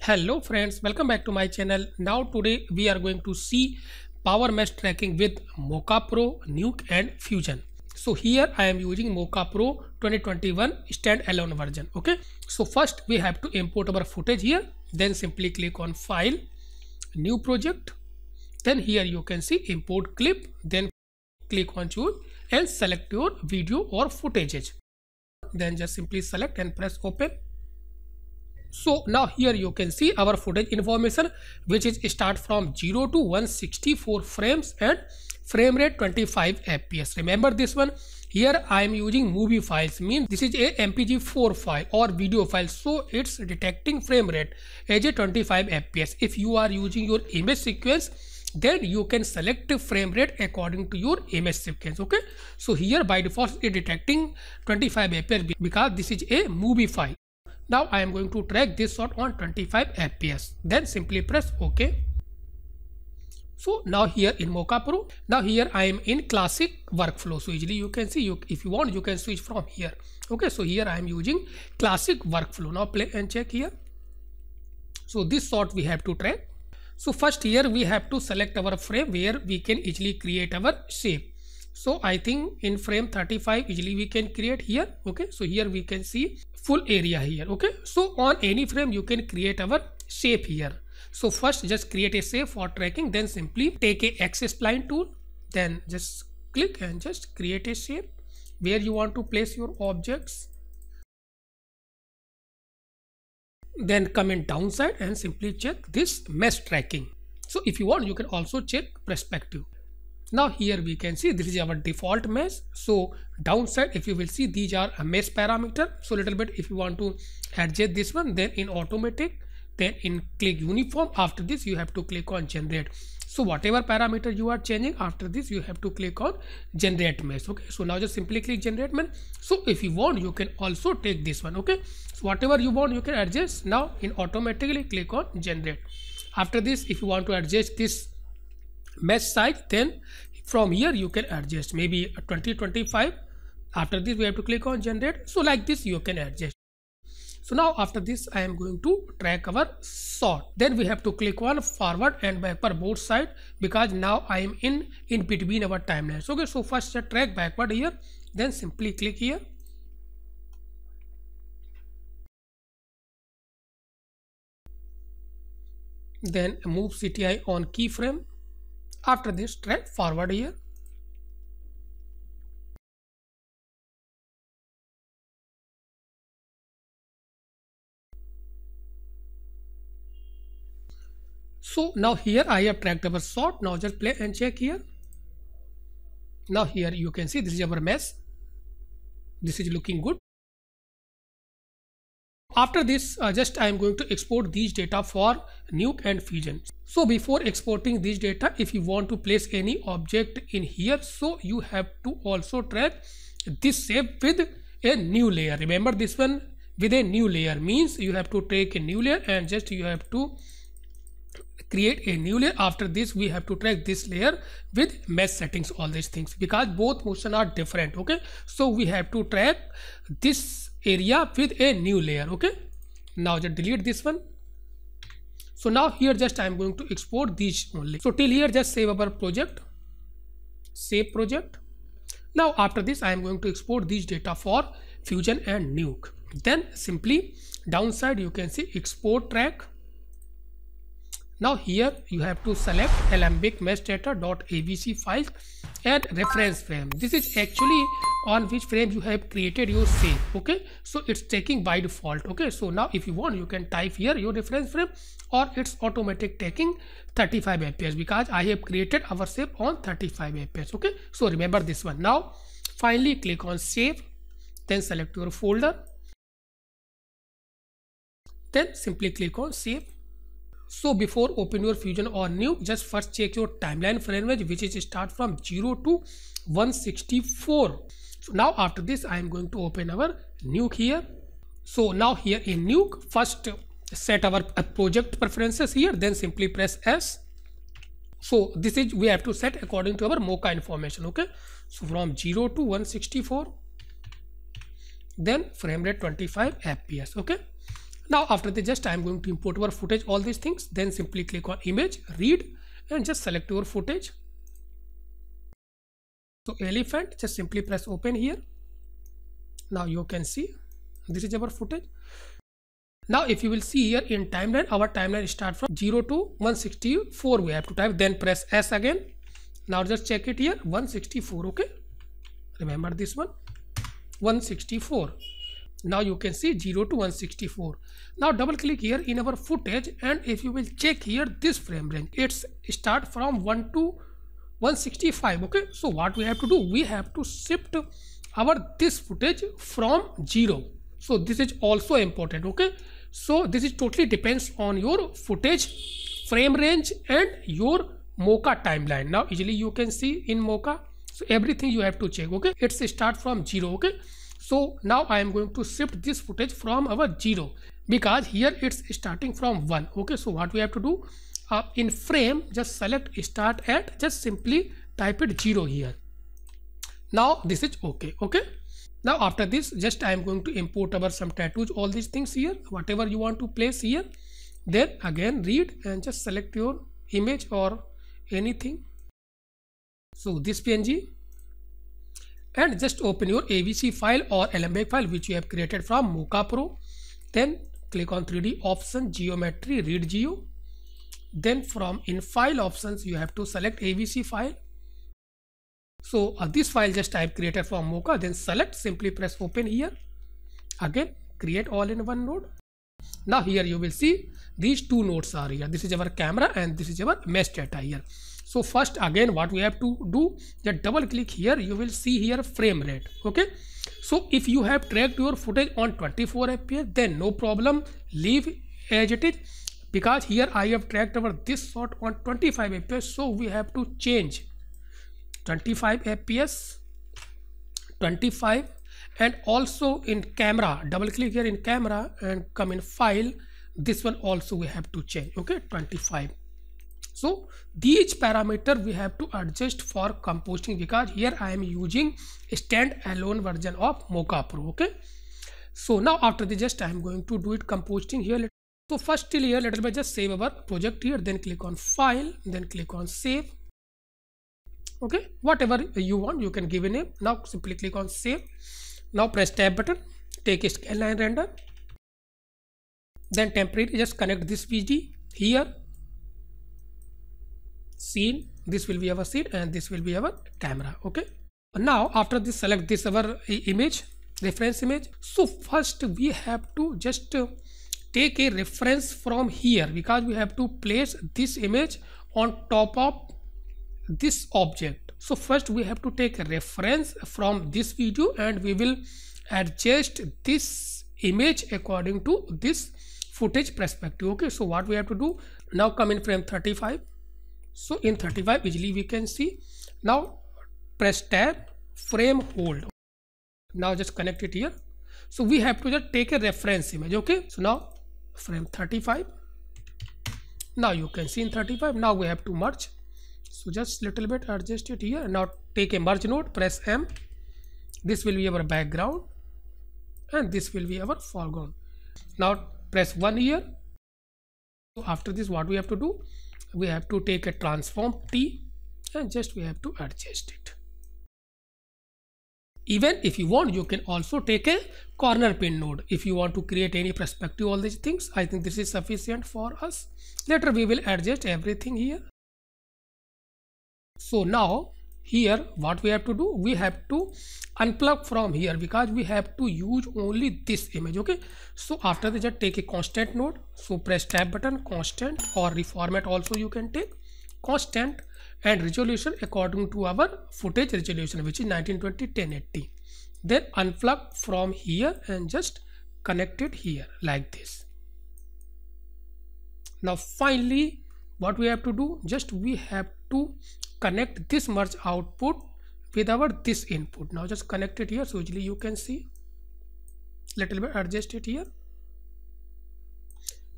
hello friends welcome back to my channel now today we are going to see power mesh tracking with mocha pro nuke and fusion so here i am using mocha pro 2021 standalone version okay so first we have to import our footage here then simply click on file new project then here you can see import clip then click on choose and select your video or footages then just simply select and press open so now here you can see our footage information which is start from 0 to 164 frames and frame rate 25 fps remember this one here I am using movie files means this is a MPG4 file or video file so it's detecting frame rate as a 25 FPS. If you are using your image sequence then you can select frame rate according to your image sequence okay so here by default it detecting 25 fps because this is a movie file now i am going to track this shot on 25 fps then simply press ok so now here in Mocha Pro, now here I am in classic workflow. So easily you can see you if you want you can switch from here. Okay, so here I am using classic workflow. Now play and check here. So this sort we have to track. So first here we have to select our frame where we can easily create our shape. So I think in frame 35 easily we can create here. Okay, so here we can see full area here. Okay, so on any frame you can create our shape here so first just create a save for tracking then simply take a axis spline tool then just click and just create a shape where you want to place your objects. Then come in downside and simply check this mesh tracking. So if you want you can also check perspective. Now here we can see this is our default mesh. So downside if you will see these are a mesh parameter. So little bit if you want to adjust this one then in automatic then in click uniform after this you have to click on generate so whatever parameter you are changing after this you have to click on generate mesh okay so now just simply click generate mesh so if you want you can also take this one okay so whatever you want you can adjust now in automatically click on generate after this if you want to adjust this mesh size then from here you can adjust maybe 20 25 after this we have to click on generate so like this you can adjust so now after this i am going to track our sort then we have to click on forward and backward both side because now i am in in between our timelines okay so first I track backward here then simply click here then move cti on keyframe after this track forward here so now here i have tracked our sort now just play and check here now here you can see this is our mesh this is looking good after this uh, just i am going to export these data for nuke and fusion so before exporting these data if you want to place any object in here so you have to also track this shape with a new layer remember this one with a new layer means you have to take a new layer and just you have to create a new layer after this we have to track this layer with mesh settings all these things because both motion are different okay so we have to track this area with a new layer okay now just delete this one so now here just i am going to export these only so till here just save our project save project now after this i am going to export these data for fusion and nuke then simply downside you can see export track now here you have to select alembic mesh data.avc files and reference frame. This is actually on which frame you have created your save. Okay, so it's taking by default. Okay, so now if you want, you can type here your reference frame or it's automatic taking 35 fps because I have created our save on 35 fps. Okay, so remember this one. Now finally click on save, then select your folder, then simply click on save so before open your Fusion or new, just first check your timeline frame range which is start from 0 to 164. So now after this, I am going to open our nuke here. So now here in nuke, first set our project preferences here, then simply press S. So this is we have to set according to our Mocha information. Okay. So from 0 to 164, then frame rate 25 FPS. Okay. Now after the just I am going to import our footage all these things then simply click on image read and just select your footage. So elephant just simply press open here. Now you can see this is our footage. Now if you will see here in timeline our timeline start from 0 to 164 we have to type then press S again. Now just check it here 164 okay remember this one 164 now you can see 0 to 164 now double click here in our footage and if you will check here this frame range it's start from 1 to 165 okay so what we have to do we have to shift our this footage from 0 so this is also important okay so this is totally depends on your footage frame range and your mocha timeline now easily you can see in mocha so everything you have to check okay it's start from 0 okay so now I am going to shift this footage from our 0 because here it's starting from 1. Okay, so what we have to do? Uh, in frame, just select start at, just simply type it 0 here. Now this is okay, okay. Now after this, just I am going to import our some tattoos, all these things here, whatever you want to place here. Then again read and just select your image or anything. So this PNG and just open your AVC file or Alembic file which you have created from Mocha Pro. Then click on 3D option geometry read geo. Then from in file options you have to select AVC file. So uh, this file just I have created from Mocha then select simply press open here. Again create all in one node. Now here you will see these two nodes are here. This is our camera and this is our mesh data here so first again what we have to do just double click here you will see here frame rate okay so if you have tracked your footage on 24 fps then no problem leave as it is because here I have tracked over this shot on 25 fps so we have to change 25 fps 25 and also in camera double click here in camera and come in file this one also we have to change okay 25 so these parameter we have to adjust for composting because here i am using standalone version of mocha pro okay so now after the just i am going to do it composting here so first till here let me just save our project here then click on file then click on save okay whatever you want you can give a name now simply click on save now press tab button take a scan line render then temporarily just connect this vg here scene this will be our scene, and this will be our camera okay now after this select this our image reference image so first we have to just uh, take a reference from here because we have to place this image on top of this object so first we have to take a reference from this video and we will adjust this image according to this footage perspective okay so what we have to do now come in frame 35 so in 35 easily we can see now press tab frame hold now just connect it here so we have to just take a reference image okay so now frame 35 now you can see in 35 now we have to merge so just little bit adjust it here now take a merge node press m this will be our background and this will be our foreground now press 1 here so after this what we have to do we have to take a transform t and just we have to adjust it even if you want you can also take a corner pin node if you want to create any perspective all these things i think this is sufficient for us later we will adjust everything here so now here what we have to do we have to unplug from here because we have to use only this image okay so after that just take a constant node so press tab button constant or reformat also you can take constant and resolution according to our footage resolution which is 1920 1080 then unplug from here and just connect it here like this now finally what we have to do just we have to connect this merge output with our this input now just connect it here so usually you can see little bit adjust it here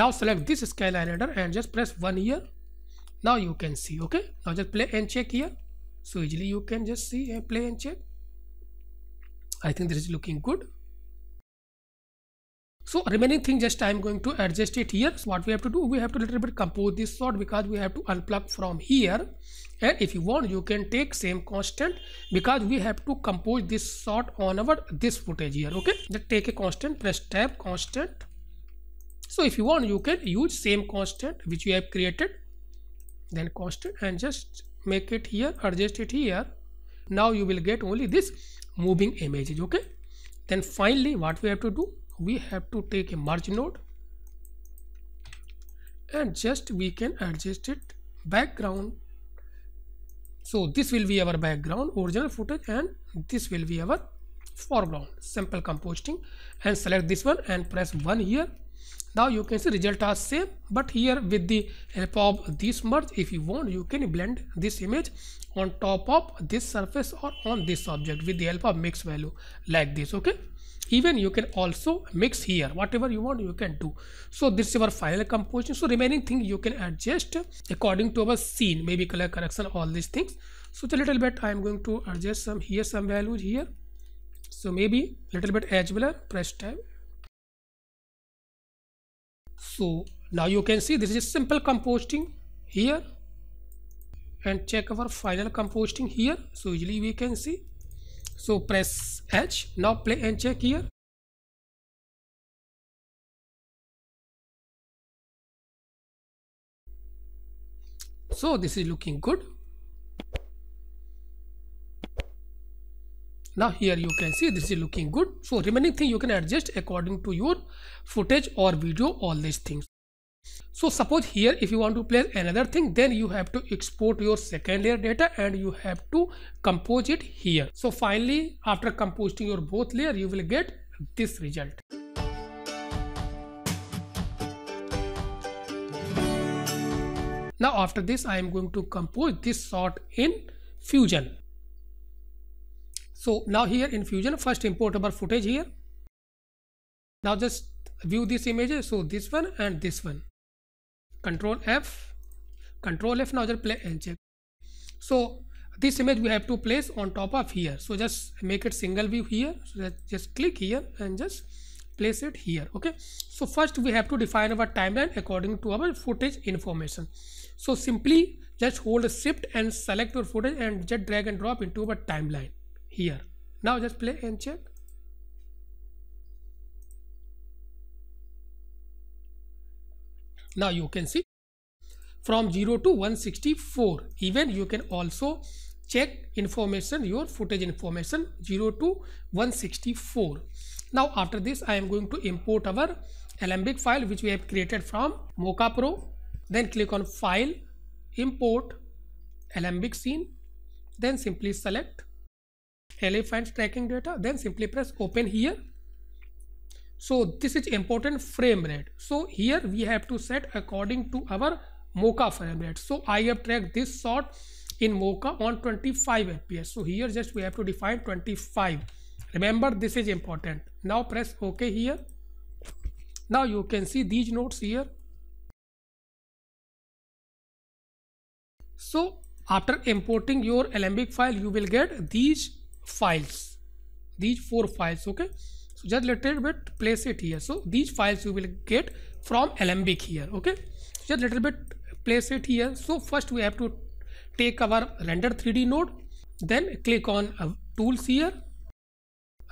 now select this scale editor and just press one here now you can see okay now just play and check here so usually you can just see and eh, play and check i think this is looking good so remaining thing just I'm going to adjust it here. So what we have to do, we have to little bit compose this sort because we have to unplug from here. And if you want, you can take same constant because we have to compose this sort on our this footage here. Okay, just take a constant, press tab constant. So if you want, you can use same constant which you have created, then constant and just make it here, adjust it here. Now you will get only this moving images. Okay. Then finally, what we have to do, we have to take a merge node and just we can adjust it background so this will be our background original footage and this will be our foreground simple compositing and select this one and press 1 here now you can see result are same but here with the help of this merge if you want you can blend this image on top of this surface or on this object with the help of mix value like this okay even you can also mix here whatever you want you can do so this is our final composition so remaining thing you can adjust according to our scene maybe color correction all these things so it's a little bit i am going to adjust some here some values here so maybe little bit edge blur press tab so now you can see this is a simple composting here and check our final composting here so usually we can see so press H now play and check here so this is looking good now here you can see this is looking good so remaining thing you can adjust according to your footage or video all these things so suppose here if you want to place another thing then you have to export your second layer data and you have to compose it here so finally after composing your both layer you will get this result now after this i am going to compose this sort in fusion so now here in fusion first import our footage here now just view this image so this one and this one control F control F now just play and uh, check so this image we have to place on top of here so just make it single view here so just click here and just place it here okay so first we have to define our timeline according to our footage information so simply just hold shift and select your footage and just drag and drop into our timeline here now just play and check Now you can see from 0 to 164 even you can also check information your footage information 0 to 164 now after this i am going to import our alembic file which we have created from mocha pro then click on file import alembic scene then simply select elephant tracking data then simply press open here so this is important frame rate. So here we have to set according to our Mocha frame rate. So I have tracked this shot in Mocha on 25 FPS. So here just we have to define 25. Remember this is important. Now press OK here. Now you can see these notes here. So after importing your Alembic file, you will get these files, these four files. Okay so just little bit place it here so these files you will get from alembic here okay just little bit place it here so first we have to take our render 3d node then click on uh, tools here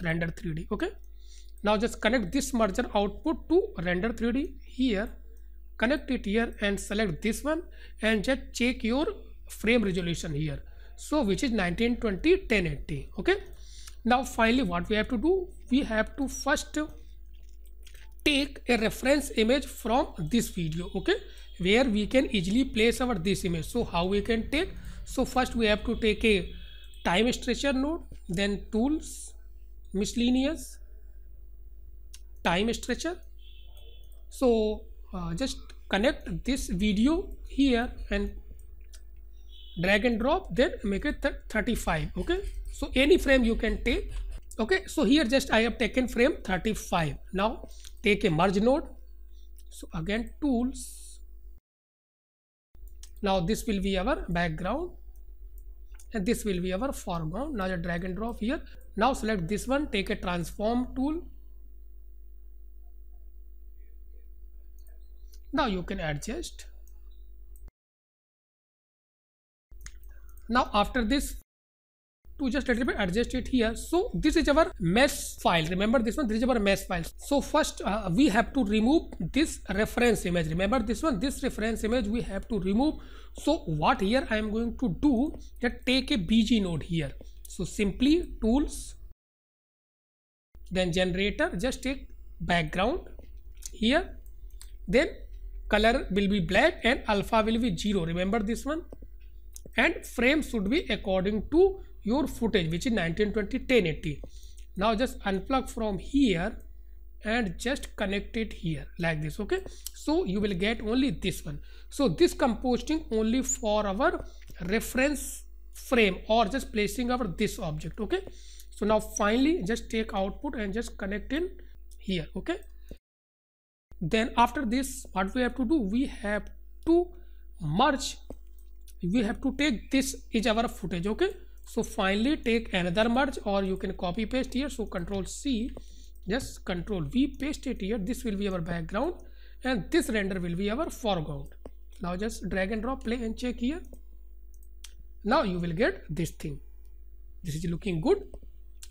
render 3d okay now just connect this merger output to render 3d here connect it here and select this one and just check your frame resolution here so which is 1920 1080 okay now finally what we have to do we have to first take a reference image from this video okay where we can easily place our this image so how we can take so first we have to take a time stretcher node then tools miscellaneous time stretcher so uh, just connect this video here and drag and drop then make it 35 okay so any frame you can take okay so here just i have taken frame 35 now take a merge node so again tools now this will be our background and this will be our foreground now drag and drop here now select this one take a transform tool now you can adjust now after this to just a little bit adjust it here so this is our mesh file remember this one this is our mesh file so first uh, we have to remove this reference image remember this one this reference image we have to remove so what here i am going to do that take a bg node here so simply tools then generator just take background here then color will be black and alpha will be 0 remember this one and frame should be according to your footage which is 1920 1080 now just unplug from here and just connect it here like this okay so you will get only this one so this composting only for our reference frame or just placing our this object okay so now finally just take output and just connect in here okay then after this what we have to do we have to merge we have to take this is our footage okay so finally take another merge or you can copy paste here so control c just control v paste it here this will be our background and this render will be our foreground now just drag and drop play and check here now you will get this thing this is looking good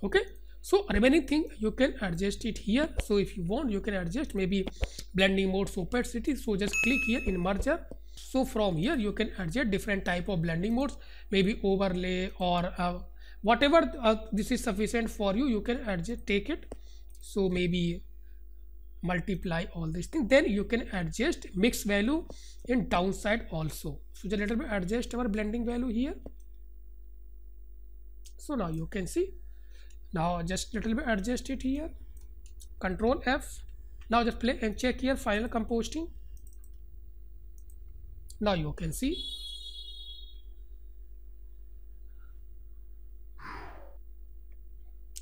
okay so remaining thing you can adjust it here so if you want you can adjust maybe blending mode opacity so just click here in merger so from here you can adjust different type of blending modes maybe overlay or uh, whatever uh, this is sufficient for you you can adjust take it so maybe multiply all these things then you can adjust mix value in downside also so just let bit adjust our blending value here so now you can see now just little bit adjust it here control f now just play and check here final composting now you can see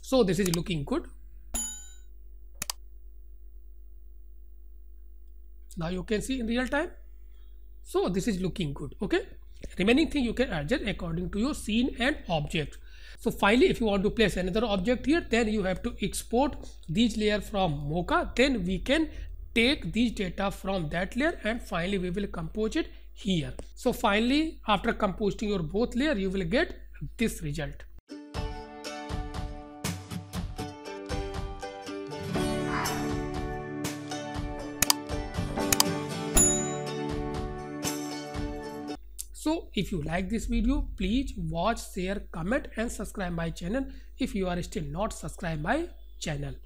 so this is looking good now you can see in real time so this is looking good okay remaining thing you can adjust according to your scene and object so finally if you want to place another object here then you have to export these layer from mocha then we can take these data from that layer and finally we will compose it here. So finally, after composting your both layer, you will get this result. So if you like this video, please watch, share, comment and subscribe my channel if you are still not subscribed my channel.